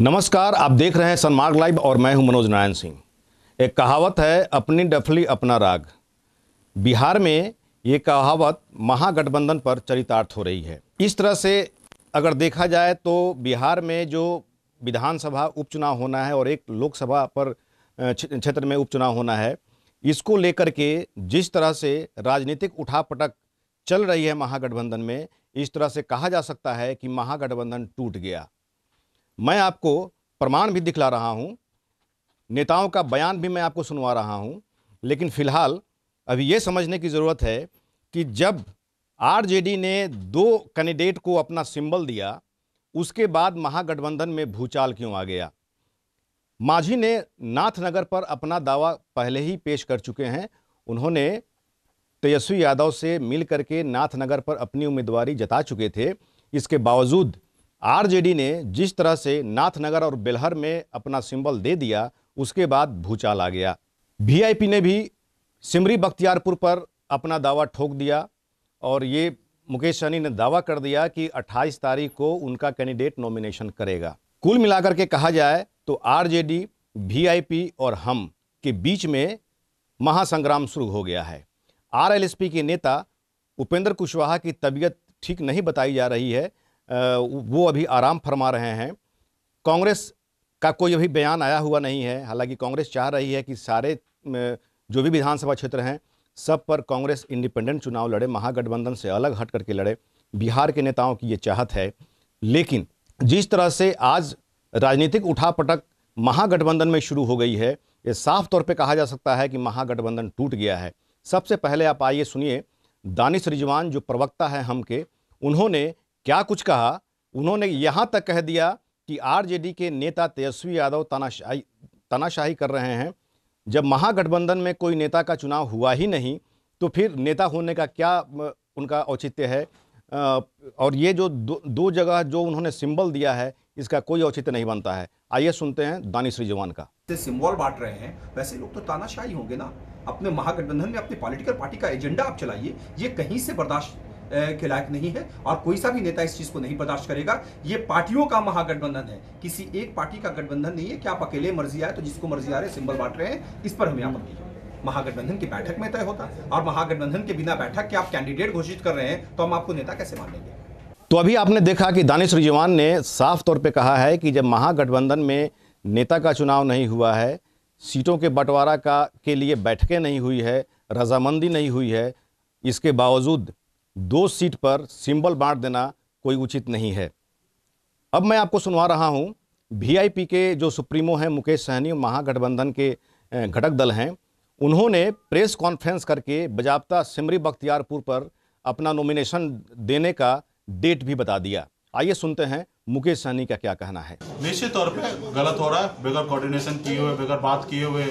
नमस्कार आप देख रहे हैं सनमार्ग लाइव और मैं हूं मनोज नारायण सिंह एक कहावत है अपनी डफली अपना राग बिहार में ये कहावत महागठबंधन पर चरितार्थ हो रही है इस तरह से अगर देखा जाए तो बिहार में जो विधानसभा उपचुनाव होना है और एक लोकसभा पर क्षेत्र में उपचुनाव होना है इसको लेकर के जिस तरह से राजनीतिक उठापटक चल रही है महागठबंधन में इस तरह से कहा जा सकता है कि महागठबंधन टूट गया मैं आपको प्रमाण भी दिखला रहा हूँ नेताओं का बयान भी मैं आपको सुनवा रहा हूँ लेकिन फ़िलहाल अभी ये समझने की ज़रूरत है कि जब आरजेडी ने दो कैंडिडेट को अपना सिंबल दिया उसके बाद महागठबंधन में भूचाल क्यों आ गया माझी ने नाथनगर पर अपना दावा पहले ही पेश कर चुके हैं उन्होंने तेजस्वी यादव से मिल करके नाथनगर पर अपनी उम्मीदवारी जता चुके थे इसके बावजूद आरजेडी ने जिस तरह से नाथनगर और बेलहर में अपना सिंबल दे दिया उसके बाद भूचाल आ गया वीआईपी ने भी सिमरी बख्तियारपुर पर अपना दावा ठोक दिया और ये मुकेश सहनी ने दावा कर दिया कि 28 तारीख को उनका कैंडिडेट नॉमिनेशन करेगा कुल मिलाकर के कहा जाए तो आरजेडी वीआईपी और हम के बीच में महासंग्राम शुरू हो गया है आरएलएसपी के नेता उपेंद्र कुशवाहा की तबीयत ठीक नहीं बताई जा रही है वो अभी आराम फरमा रहे हैं कांग्रेस का कोई अभी बयान आया हुआ नहीं है हालांकि कांग्रेस चाह रही है कि सारे जो भी विधानसभा क्षेत्र हैं सब पर कांग्रेस इंडिपेंडेंट चुनाव लड़े महागठबंधन से अलग हट करके लड़े बिहार के नेताओं की ये चाहत है लेकिन जिस तरह से आज राजनीतिक उठापटक महागठबंधन में शुरू हो गई है ये साफ तौर पे कहा जा सकता है कि महागठबंधन टूट गया है सबसे पहले आप आइए सुनिए दानिश रिजवान जो प्रवक्ता है हम के उन्होंने क्या कुछ कहा उन्होंने यहाँ तक कह दिया कि आरजेडी के नेता तेजस्वी यादव तानाशाही तानाशाही कर रहे हैं जब महागठबंधन में कोई नेता का चुनाव हुआ ही नहीं तो फिर नेता होने का क्या उनका औचित्य है और ये जो दो, दो जगह जो उन्होंने सिंबल दिया है इसका कोई औचित्य नहीं बनता है आइए सुनते हैं दानिश रिजवान का सिंबल बांट रहे हैं वैसे लोग तो तानाशाही होंगे ना अपने महागठबंधन में अपनी पॉलिटिकल पार्टी का एजेंडा आप चलाइए ये कहीं से बर्दाश्त के लायक नहीं है और कोई सा भी नेता इस चीज को नहीं बर्दाश्त करेगा ये पार्टियों का महागठबंधन है किसी एक पार्टी का गठबंधन नहीं है कि आप अकेले मर्जी आए तो जिसको मर्जी आ रहे सिंबल बांट रहे हैं इस पर हमें आपत्ति है महागठबंधन की बैठक में तय होता और महागठबंधन के बिना बैठक के आप कैंडिडेट घोषित कर रहे हैं तो हम आपको नेता कैसे मान लेंगे तो अभी आपने देखा कि दानिश रिजवान ने साफ तौर पर कहा है कि जब महागठबंधन में नेता का चुनाव नहीं हुआ है सीटों के बंटवारा का के लिए बैठकें नहीं हुई है रजामंदी नहीं हुई है इसके बावजूद दो सीट पर सिंबल बांट देना कोई उचित नहीं है अब मैं आपको सुनवा रहा हूँ वीआईपी के जो सुप्रीमो हैं मुकेश सहनी महागठबंधन के घटक दल हैं उन्होंने प्रेस कॉन्फ्रेंस करके बजाबता सिमरी बख्तियारपुर पर अपना नॉमिनेशन देने का डेट भी बता दिया आइए सुनते हैं मुकेश सहनी का क्या कहना है निश्चित तौर पे गलत हो रहा है बगैर कोऑर्डिनेशन किए हुए बगैर बात किए हुए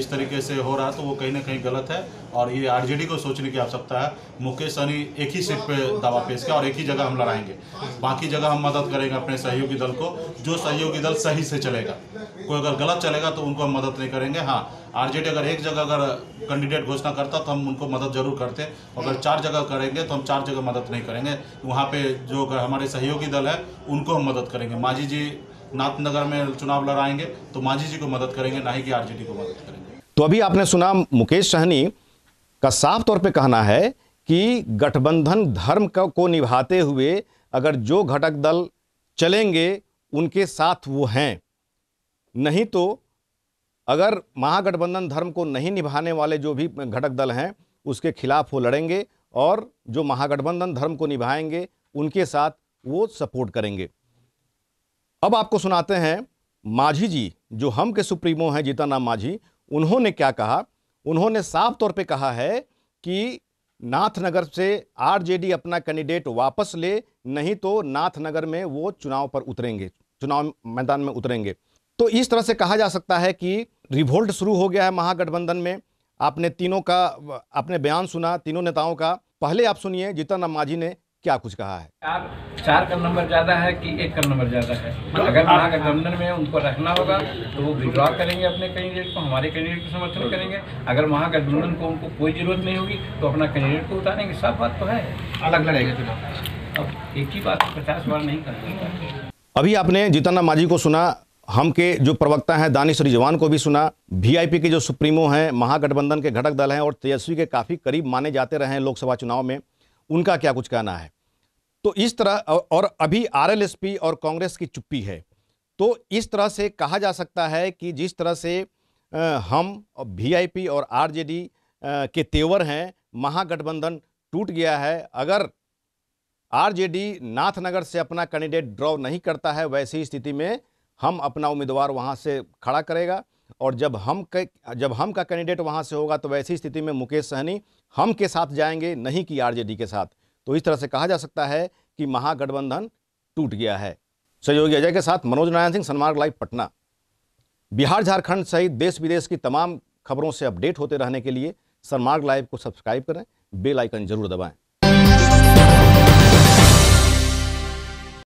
इस तरीके से हो रहा है तो वो कहीं ना कहीं गलत है और ये आरजेडी को सोचने की आवश्यकता है मुकेश सहनी एक ही सीट पे दावा पेश किया और एक ही जगह हम लड़ाएंगे बाकी जगह हम मदद करेंगे अपने सहयोगी दल को जो सहयोगी दल सही से चलेगा कोई अगर गलत चलेगा तो उनको हम मदद नहीं करेंगे हाँ आर अगर एक जगह अगर कैंडिडेट घोषणा करता तो हम उनको मदद जरूर करते अगर चार जगह करेंगे तो हम चार जगह मदद नहीं करेंगे वहाँ पे जो हमारे सहयोगी दल है उनको हम मदद करेंगे माझी जी नाथनगर में चुनाव लड़ाएंगे तो माझी जी को मदद करेंगे ना ही कि आरजेडी को मदद करेंगे तो अभी आपने सुना मुकेश सहनी का साफ तौर पे कहना है कि गठबंधन धर्म को निभाते हुए अगर जो घटक दल चलेंगे उनके साथ वो हैं नहीं तो अगर महागठबंधन धर्म को नहीं निभाने वाले जो भी घटक दल हैं उसके खिलाफ वो लड़ेंगे और जो महागठबंधन धर्म को निभाएंगे उनके साथ वो सपोर्ट करेंगे अब आपको सुनाते हैं माझी जी जो हम के सुप्रीमो हैं नाम माझी उन्होंने क्या कहा उन्होंने साफ तौर पे कहा है कि नाथनगर से आरजेडी अपना कैंडिडेट वापस ले नहीं तो नाथनगर में वो चुनाव पर उतरेंगे चुनाव मैदान में उतरेंगे तो इस तरह से कहा जा सकता है कि रिवोल्ट शुरू हो गया है महागठबंधन में आपने तीनों का आपने बयान सुना तीनों नेताओं का पहले आप सुनिए जीतन राम मांझी ने क्या कुछ कहा है आप चार का नंबर ज्यादा है कि एक का नंबर ज्यादा है मतलब अगर महागठबंधन में उनको रखना होगा तो वो विड्रॉ करेंगे अपने कैंडिडेट को हमारे कैंडिडेट को समर्थन करेंगे अगर महागठबंधन को उनको कोई जरूरत नहीं होगी तो अपना कैंडिडेट को उतारेंगे सब बात तो है अलग लड़ेगा चुनाव अब एक ही बात पचास बार नहीं कर अभी आपने जीतन माझी को सुना हम के जो प्रवक्ता हैं दानिश रिजवान को भी सुना वीआईपी के जो सुप्रीमो हैं महागठबंधन के घटक दल हैं और तेजस्वी के काफ़ी करीब माने जाते रहे हैं लोकसभा चुनाव में उनका क्या कुछ कहना है तो इस तरह और अभी आरएलएसपी और कांग्रेस की चुप्पी है तो इस तरह से कहा जा सकता है कि जिस तरह से हम वीआईपी और आरजेडी के तेवर हैं महागठबंधन टूट गया है अगर आरजेडी नाथनगर से अपना कैंडिडेट ड्रॉ नहीं करता है वैसी स्थिति में हम अपना उम्मीदवार वहां से खड़ा करेगा और जब हम जब हम का कैंडिडेट वहाँ से होगा तो वैसी स्थिति में मुकेश सहनी हम के साथ जाएंगे नहीं कि आरजेडी के साथ तो इस तरह से कहा जा सकता है कि महागठबंधन टूट गया है सहयोगी अजय के साथ मनोज नारायण सिंह सनमार्ग लाइव पटना बिहार झारखंड सहित देश विदेश की तमाम खबरों से अपडेट होते रहने के लिए सनमार्ग लाइव को सब्सक्राइब करें बेल आइकन जरूर दबाएं